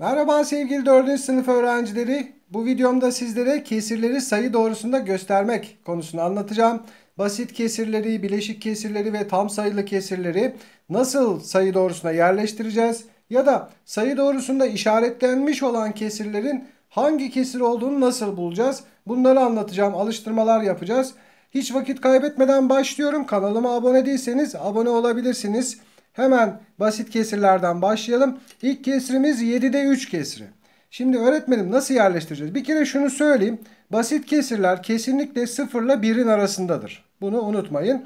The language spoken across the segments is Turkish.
Merhaba sevgili 4. sınıf öğrencileri. Bu videomda sizlere kesirleri sayı doğrusunda göstermek konusunu anlatacağım. Basit kesirleri, bileşik kesirleri ve tam sayılı kesirleri nasıl sayı doğrusuna yerleştireceğiz? Ya da sayı doğrusunda işaretlenmiş olan kesirlerin hangi kesir olduğunu nasıl bulacağız? Bunları anlatacağım, alıştırmalar yapacağız. Hiç vakit kaybetmeden başlıyorum. Kanalıma abone değilseniz abone olabilirsiniz. Hemen basit kesirlerden başlayalım. İlk kesirimiz 7'de 3 kesiri. Şimdi öğretmenim nasıl yerleştireceğiz? Bir kere şunu söyleyeyim. Basit kesirler kesinlikle 0 ile 1'in arasındadır. Bunu unutmayın.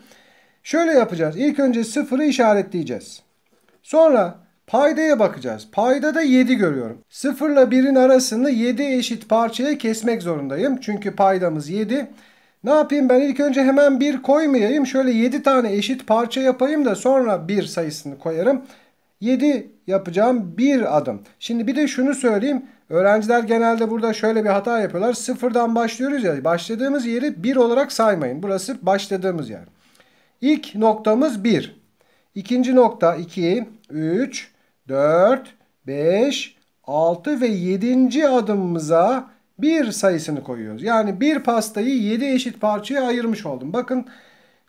Şöyle yapacağız. İlk önce 0'ı işaretleyeceğiz. Sonra paydaya bakacağız. Payda da 7 görüyorum. 0 ile 1'in arasını 7 eşit parçaya kesmek zorundayım. Çünkü paydamız 7. 7. Ne yapayım ben ilk önce hemen bir koymayayım. Şöyle 7 tane eşit parça yapayım da sonra 1 sayısını koyarım. 7 yapacağım bir adım. Şimdi bir de şunu söyleyeyim. Öğrenciler genelde burada şöyle bir hata yapıyorlar. Sıfırdan başlıyoruz ya. Başladığımız yeri 1 olarak saymayın. Burası başladığımız yer. İlk noktamız 1. İkinci nokta 2, 3, 4, 5, 6 ve 7. adımımıza 1 sayısını koyuyoruz. Yani bir pastayı 7 eşit parçaya ayırmış oldum. Bakın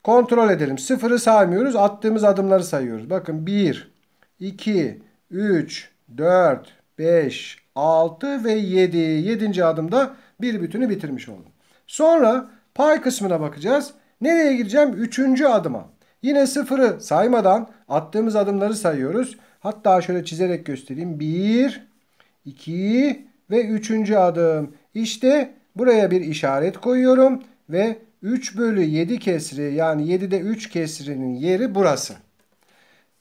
kontrol edelim. 0'ı saymıyoruz. Attığımız adımları sayıyoruz. Bakın 1, 2, 3, 4, 5, 6 ve 7. 7. adımda bir bütünü bitirmiş oldum. Sonra pay kısmına bakacağız. Nereye gireceğim? 3. adıma. Yine 0'ı saymadan attığımız adımları sayıyoruz. Hatta şöyle çizerek göstereyim. 1, 2, ve üçüncü adım. İşte buraya bir işaret koyuyorum ve 3 bölü 7 kesri yani 7'de 3 kesrinin yeri burası.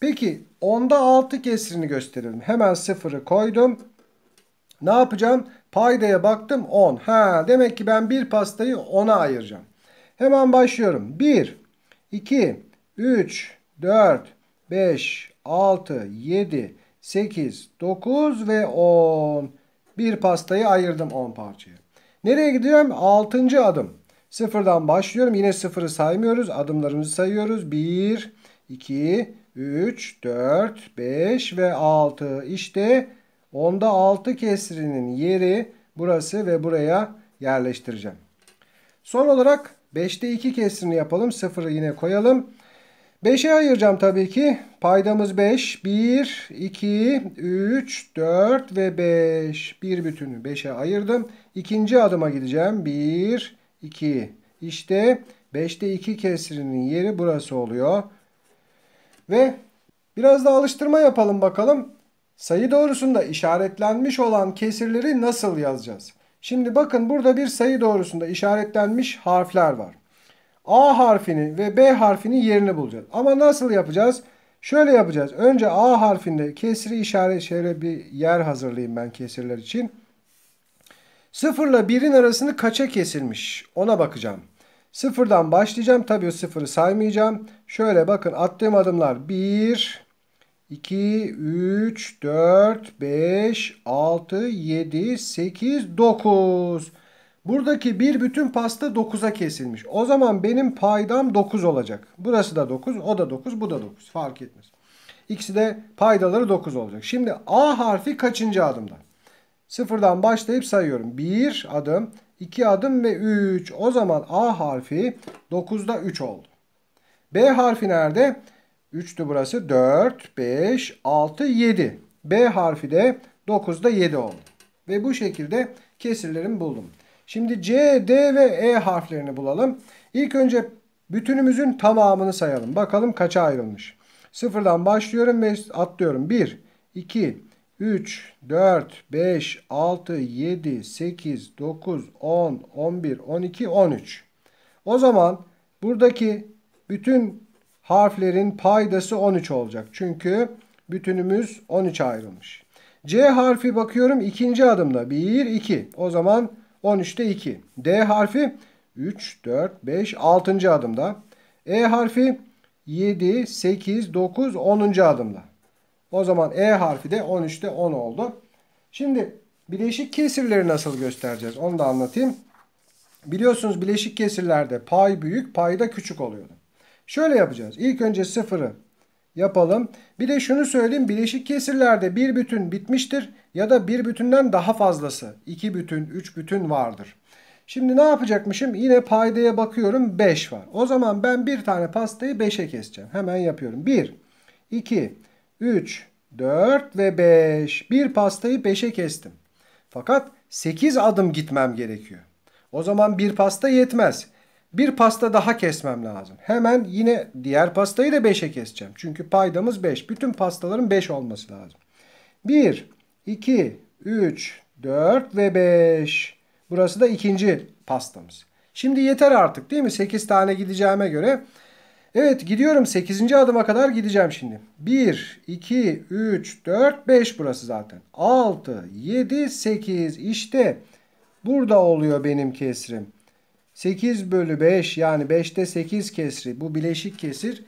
Peki 10'da 6 kesrini gösterelim. Hemen 0'ı koydum. Ne yapacağım? Paydaya baktım 10. Ha demek ki ben bir pastayı 10'a ayıracağım. Hemen başlıyorum. 1, 2, 3, 4, 5, 6, 7, 8, 9 ve 10. Bir pastayı ayırdım 10 parçaya. Nereye gidiyorum? 6. adım. Sıfırdan başlıyorum. Yine sıfırı saymıyoruz. Adımlarımızı sayıyoruz. 1, 2, 3, 4, 5 ve 6. İşte onda 6 kesrinin yeri burası ve buraya yerleştireceğim. Son olarak 5'te 2 kesrini yapalım. Sıfırı yine koyalım. 5'e ayıracağım tabii ki. Paydamız 5. 1, 2, 3, 4 ve 5. Bir bütünü 5'e ayırdım. İkinci adıma gideceğim. 1, 2. İşte 5'te 2 kesrinin yeri burası oluyor. Ve biraz da alıştırma yapalım bakalım. Sayı doğrusunda işaretlenmiş olan kesirleri nasıl yazacağız? Şimdi bakın burada bir sayı doğrusunda işaretlenmiş harfler var. A harfini ve B harfinin yerini bulacağız. Ama nasıl yapacağız? Şöyle yapacağız. Önce A harfinde kesri işaret şöyle bir yer hazırlayayım ben kesirler için. 0 ile 1'in arasını kaça kesilmiş? Ona bakacağım. Sıfırdan başlayacağım. Tabii o sıfırı saymayacağım. Şöyle bakın attığım adımlar 1, 2, 3, 4, 5, 6, 7, 8, 9. Buradaki bir bütün pasta 9'a kesilmiş. O zaman benim paydam 9 olacak. Burası da 9, o da 9, bu da 9. Fark etmez. İkisi de paydaları 9 olacak. Şimdi A harfi kaçıncı adımda? Sıfırdan başlayıp sayıyorum. 1 adım, 2 adım ve 3. O zaman A harfi 9'da 3 oldu. B harfi nerede? 3'tü burası. 4, 5, 6, 7. B harfi de 9'da 7 oldu. Ve bu şekilde kesirlerimi buldum. Şimdi C, D ve E harflerini bulalım. İlk önce bütünümüzün tamamını sayalım. Bakalım kaça ayrılmış. Sıfırdan başlıyorum ve atlıyorum. 1, 2, 3, 4, 5, 6, 7, 8, 9, 10, 11, 12, 13. O zaman buradaki bütün harflerin paydası 13 olacak. Çünkü bütünümüz 13 ayrılmış. C harfi bakıyorum ikinci adımda. 1, 2. O zaman 13'te 2. D harfi 3, 4, 5, 6. adımda. E harfi 7, 8, 9, 10. adımda. O zaman E harfi de 13'te 10 oldu. Şimdi bileşik kesirleri nasıl göstereceğiz onu da anlatayım. Biliyorsunuz bileşik kesirlerde pay büyük payda küçük oluyordu. Şöyle yapacağız. İlk önce sıfırı yapalım. Bir de şunu söyleyeyim. Bileşik kesirlerde bir bütün bitmiştir ya da bir bütünden daha fazlası. iki bütün, üç bütün vardır. Şimdi ne yapacakmışım? Yine paydaya bakıyorum 5 var. O zaman ben bir tane pastayı 5'e keseceğim. Hemen yapıyorum. 1, 2, 3, 4 ve 5. Bir pastayı 5'e kestim. Fakat 8 adım gitmem gerekiyor. O zaman bir pasta yetmez. Bir pasta daha kesmem lazım. Hemen yine diğer pastayı da 5'e keseceğim. Çünkü paydamız 5. Bütün pastaların 5 olması lazım. 1, 2, 3, 4 ve 5. Burası da ikinci pastamız. Şimdi yeter artık değil mi? 8 tane gideceğime göre. Evet gidiyorum 8. adıma kadar gideceğim şimdi. 1, 2, 3, 4, 5 burası zaten. 6, 7, 8 işte burada oluyor benim kesrim. 8 bölü 5 yani 5'te 8 kesri bu bileşik kesir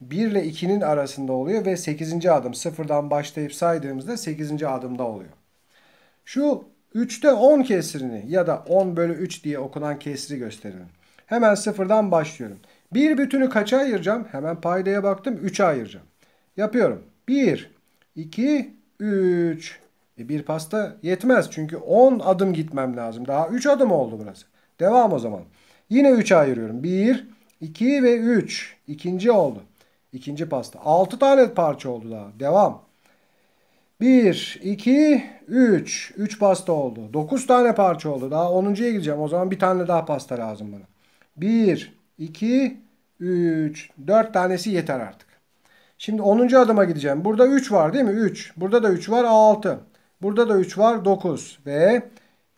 1 ile 2'nin arasında oluyor ve 8. adım sıfırdan başlayıp saydığımızda 8. adımda oluyor. Şu 3'te 10 kesrini ya da 10 bölü 3 diye okunan kesri gösterelim. Hemen sıfırdan başlıyorum. Bir bütünü kaça ayıracağım? Hemen paydaya baktım 3'e ayıracağım. Yapıyorum. 1, 2, 3. E bir pasta yetmez çünkü 10 adım gitmem lazım. Daha 3 adım oldu burası. Devam o zaman. Yine 3'e ayırıyorum. 1, 2 ve 3. İkinci oldu. İkinci pasta. 6 tane parça oldu daha. Devam. 1, 2, 3. 3 pasta oldu. 9 tane parça oldu. Daha 10.ya gideceğim. O zaman bir tane daha pasta lazım bana. 1, 2, 3. 4 tanesi yeter artık. Şimdi 10. adıma gideceğim. Burada 3 var değil mi? 3. Burada da 3 var. 6. Burada da 3 var. 9. Ve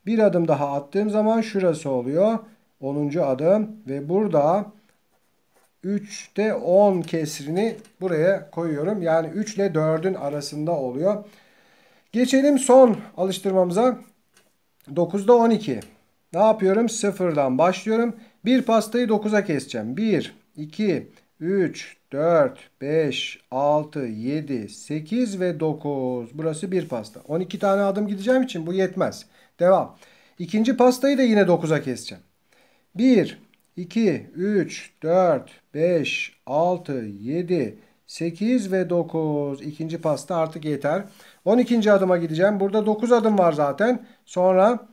bir adım daha attığım zaman şurası oluyor. 10. adım ve burada 3'te 10 kesrini buraya koyuyorum. Yani 3 ile 4'ün arasında oluyor. Geçelim son alıştırmamıza. 9'da 12. Ne yapıyorum? 0'dan başlıyorum. Bir pastayı 9'a keseceğim. 1, 2, 3. 3, 4, 5, 6, 7, 8 ve 9. Burası bir pasta. 12 tane adım gideceğim için bu yetmez. Devam. İkinci pastayı da yine 9'a keseceğim. 1, 2, 3, 4, 5, 6, 7, 8 ve 9. İkinci pasta artık yeter. 12. adıma gideceğim. Burada 9 adım var zaten. Sonra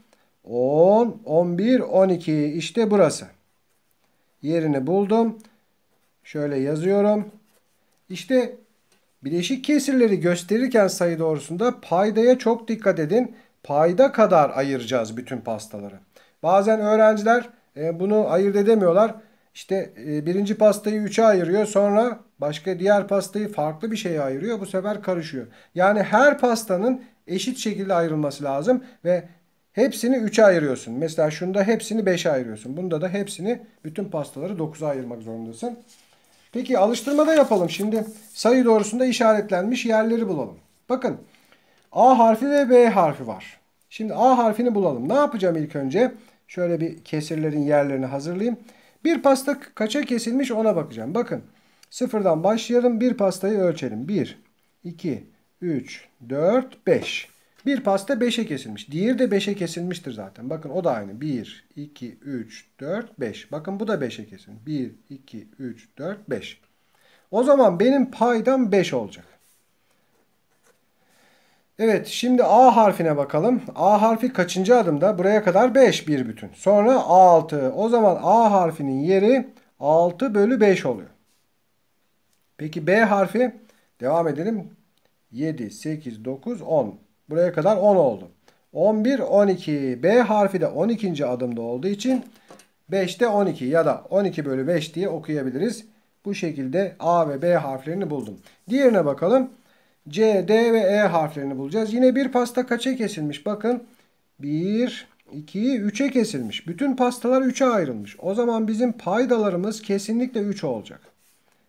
10, 11, 12. İşte burası. Yerini buldum. Şöyle yazıyorum. İşte bileşik kesirleri gösterirken sayı doğrusunda paydaya çok dikkat edin. Payda kadar ayıracağız bütün pastaları. Bazen öğrenciler e, bunu ayırt edemiyorlar. İşte e, birinci pastayı 3'e ayırıyor. Sonra başka diğer pastayı farklı bir şeye ayırıyor. Bu sefer karışıyor. Yani her pastanın eşit şekilde ayrılması lazım. Ve hepsini 3'e ayırıyorsun. Mesela şunda hepsini 5'e ayırıyorsun. Bunda da hepsini bütün pastaları 9'a ayırmak zorundasın. Peki alıştırmada yapalım şimdi. Sayı doğrusunda işaretlenmiş yerleri bulalım. Bakın A harfi ve B harfi var. Şimdi A harfini bulalım. Ne yapacağım ilk önce? Şöyle bir kesirlerin yerlerini hazırlayayım. Bir pasta kaça kesilmiş ona bakacağım. Bakın sıfırdan başlayalım. Bir pastayı ölçelim. 1, 2, 3, 4, 5. Bir pasta 5'e kesilmiş. Diğeri de 5'e kesilmiştir zaten. Bakın o da aynı. 1, 2, 3, 4, 5. Bakın bu da 5'e kesin. 1, 2, 3, 4, 5. O zaman benim paydam 5 olacak. Evet şimdi A harfine bakalım. A harfi kaçıncı adımda? Buraya kadar 5 bir bütün. Sonra A6. O zaman A harfinin yeri 6 bölü 5 oluyor. Peki B harfi devam edelim. 7, 8, 9, 10. Buraya kadar 10 oldu. 11, 12. B harfi de 12. adımda olduğu için 5'te 12 ya da 12 bölü 5 diye okuyabiliriz. Bu şekilde A ve B harflerini buldum. Diğerine bakalım. C, D ve E harflerini bulacağız. Yine bir pasta kaça kesilmiş? Bakın 1, 2, 3'e kesilmiş. Bütün pastalar 3'e ayrılmış. O zaman bizim paydalarımız kesinlikle 3 olacak.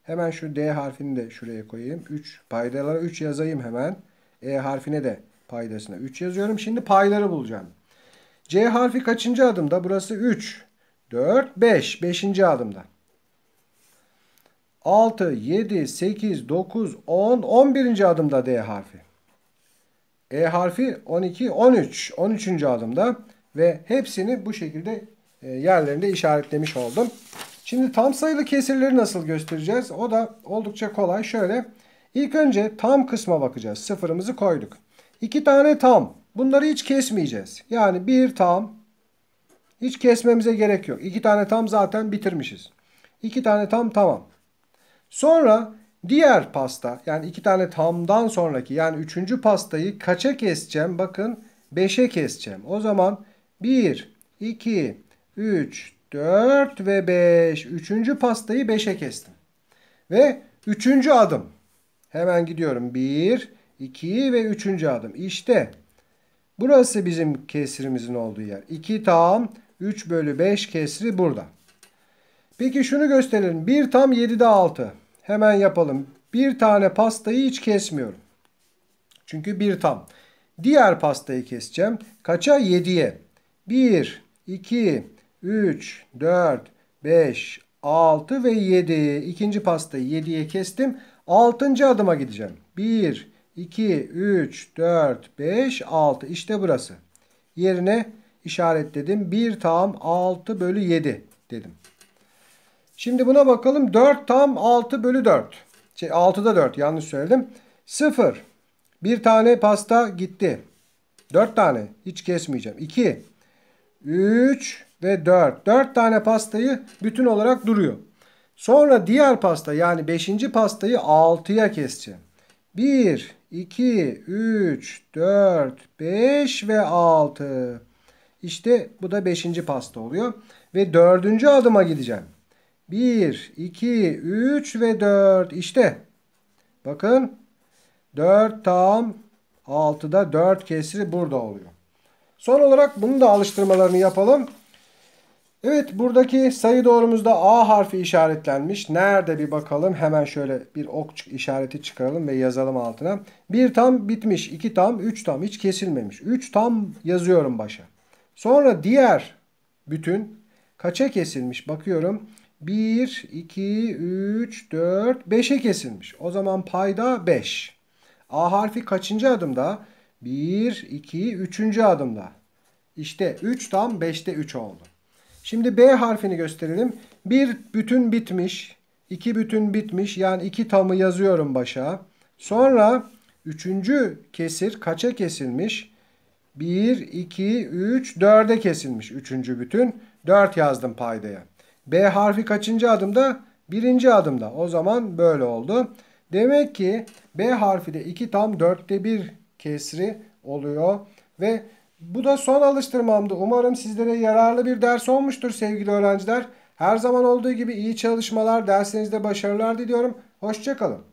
Hemen şu D harfini de şuraya koyayım. 3 paydalara 3 yazayım hemen. E harfine de paydasına 3 yazıyorum. Şimdi payları bulacağım. C harfi kaçıncı adımda? Burası 3, 4, 5. 5. adımda. 6, 7, 8, 9, 10, 11. adımda D harfi. E harfi 12, 13. 13. adımda ve hepsini bu şekilde e, yerlerinde işaretlemiş oldum. Şimdi tam sayılı kesirleri nasıl göstereceğiz? O da oldukça kolay. Şöyle ilk önce tam kısma bakacağız. Sıfırımızı koyduk iki tane tam. Bunları hiç kesmeyeceğiz. Yani bir tam. Hiç kesmemize gerek yok. İki tane tam zaten bitirmişiz. İki tane tam tamam. Sonra diğer pasta yani iki tane tamdan sonraki yani üçüncü pastayı kaça keseceğim? Bakın 5'e keseceğim. O zaman 1, 2, 3, 4 ve 5. Üçüncü pastayı 5'e kestim. Ve üçüncü adım. Hemen gidiyorum. 1, 2, 2 ve 3. adım. İşte burası bizim kesrimizin olduğu yer. 2 tam 3 bölü 5 kesri burada. Peki şunu gösterelim. 1 tam 7'de 6. Hemen yapalım. Bir tane pastayı hiç kesmiyorum. Çünkü bir tam. Diğer pastayı keseceğim. Kaça? 7'ye. 1, 2, 3, 4, 5, 6 ve 7. İkinci pastayı 7'ye kestim. Altıncı adıma gideceğim. 1, 2, 3, 4, 5, 6. İşte burası. Yerine işaretledim. 1 tam 6 bölü 7 dedim. Şimdi buna bakalım. 4 tam 6 bölü 4. Şey, 6'da 4 yanlış söyledim. 0. Bir tane pasta gitti. 4 tane. Hiç kesmeyeceğim. 2, 3 ve 4. 4 tane pastayı bütün olarak duruyor. Sonra diğer pasta yani 5. pastayı 6'ya keseceğim. 1, 2, 3, 4, 5 ve 6. İşte bu da 5. pasta oluyor. Ve 4. adıma gideceğim. 1, 2, 3 ve 4. İşte. Bakın. 4 tam 6'da 4 kesri burada oluyor. Son olarak bunu da alıştırmalarını yapalım. Evet buradaki sayı doğrumuzda A harfi işaretlenmiş. Nerede bir bakalım. Hemen şöyle bir ok işareti çıkaralım ve yazalım altına. Bir tam bitmiş. iki tam, üç tam. Hiç kesilmemiş. Üç tam yazıyorum başa. Sonra diğer bütün kaça kesilmiş bakıyorum. 1, 2, 3, 4, 5'e kesilmiş. O zaman payda 5. A harfi kaçıncı adımda? 1, 2, 3. adımda. İşte 3 tam 5'te 3 oldu. Şimdi B harfini gösterelim. Bir bütün bitmiş. iki bütün bitmiş. Yani iki tamı yazıyorum başa. Sonra üçüncü kesir kaça kesilmiş? 1, 2, 3, 4'e kesilmiş. Üçüncü bütün. 4 yazdım paydaya. B harfi kaçıncı adımda? Birinci adımda. O zaman böyle oldu. Demek ki B harfi de 2 tam 4'te 1 kesri oluyor. Ve bu da son alıştırmamdı. Umarım sizlere yararlı bir ders olmuştur sevgili öğrenciler. Her zaman olduğu gibi iyi çalışmalar, dersinizde başarılar diliyorum. Hoşçakalın.